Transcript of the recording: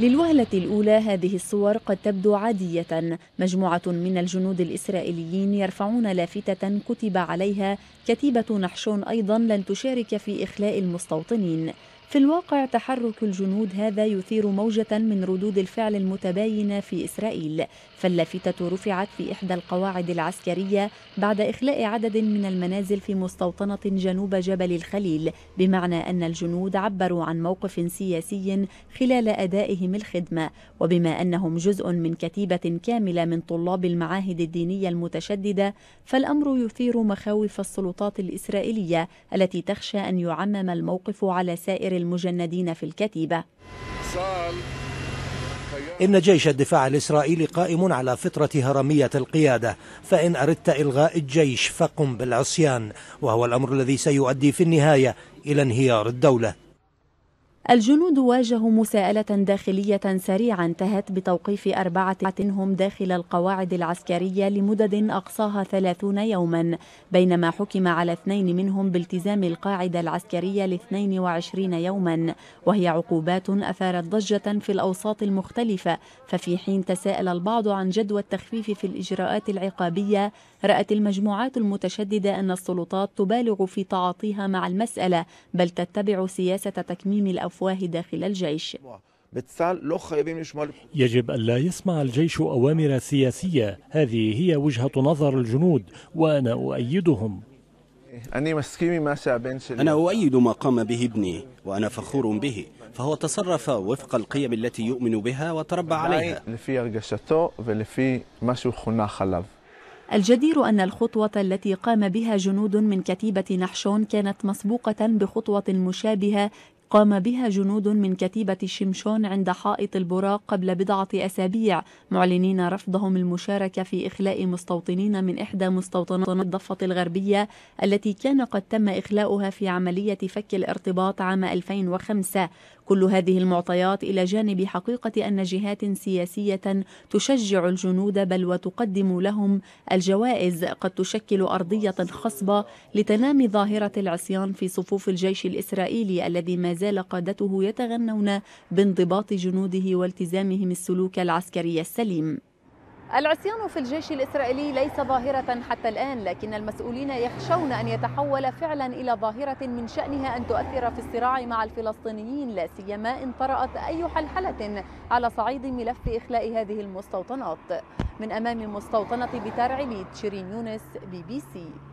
للوهلة الأولى هذه الصور قد تبدو عادية مجموعة من الجنود الإسرائيليين يرفعون لافتة كتب عليها كتيبة نحشون أيضا لن تشارك في إخلاء المستوطنين في الواقع تحرك الجنود هذا يثير موجة من ردود الفعل المتباينة في إسرائيل فاللافتة رفعت في إحدى القواعد العسكرية بعد إخلاء عدد من المنازل في مستوطنة جنوب جبل الخليل بمعنى أن الجنود عبروا عن موقف سياسي خلال أدائهم الخدمة وبما أنهم جزء من كتيبة كاملة من طلاب المعاهد الدينية المتشددة فالأمر يثير مخاوف السلطات الإسرائيلية التي تخشى أن يعمم الموقف على سائر المجندين في الكتيبة إن جيش الدفاع الإسرائيلي قائم على فطرة هرمية القيادة فإن أردت إلغاء الجيش فقم بالعصيان وهو الأمر الذي سيؤدي في النهاية إلى انهيار الدولة الجنود واجهوا مساءلة داخلية سريعة انتهت بتوقيف أربعة هم داخل القواعد العسكرية لمدد أقصاها ثلاثون يوما بينما حكم على اثنين منهم بالتزام القاعدة العسكرية لاثنين وعشرين يوما وهي عقوبات أثارت ضجة في الأوساط المختلفة ففي حين تساءل البعض عن جدوى التخفيف في الإجراءات العقابية رأت المجموعات المتشددة أن السلطات تبالغ في تعاطيها مع المسألة بل تتبع سياسة تكميم الأفواه داخل الجيش يجب أن لا يسمع الجيش أوامر سياسية هذه هي وجهة نظر الجنود وأنا أؤيدهم أنا أؤيد ما قام به ابني وأنا فخور به فهو تصرف وفق القيم التي يؤمن بها وتربى عليها الجدير أن الخطوة التي قام بها جنود من كتيبة نحشون كانت مسبوقة بخطوة مشابهة قام بها جنود من كتيبة شمشون عند حائط البراق قبل بضعة أسابيع معلنين رفضهم المشاركة في إخلاء مستوطنين من إحدى مستوطنات الضفة الغربية التي كان قد تم إخلاؤها في عملية فك الارتباط عام 2005 كل هذه المعطيات إلى جانب حقيقة أن جهات سياسية تشجع الجنود بل وتقدم لهم الجوائز قد تشكل أرضية خصبة لتنامي ظاهرة العصيان في صفوف الجيش الإسرائيلي الذي ما زال قادته يتغنون بانضباط جنوده والتزامهم السلوك العسكري السليم العصيان في الجيش الإسرائيلي ليس ظاهرة حتى الآن لكن المسؤولين يخشون أن يتحول فعلا إلى ظاهرة من شأنها أن تؤثر في الصراع مع الفلسطينيين لا سيما إن طرأت أي حلحلة على صعيد ملف إخلاء هذه المستوطنات من أمام مستوطنة بتار شيرين يونس بي بي سي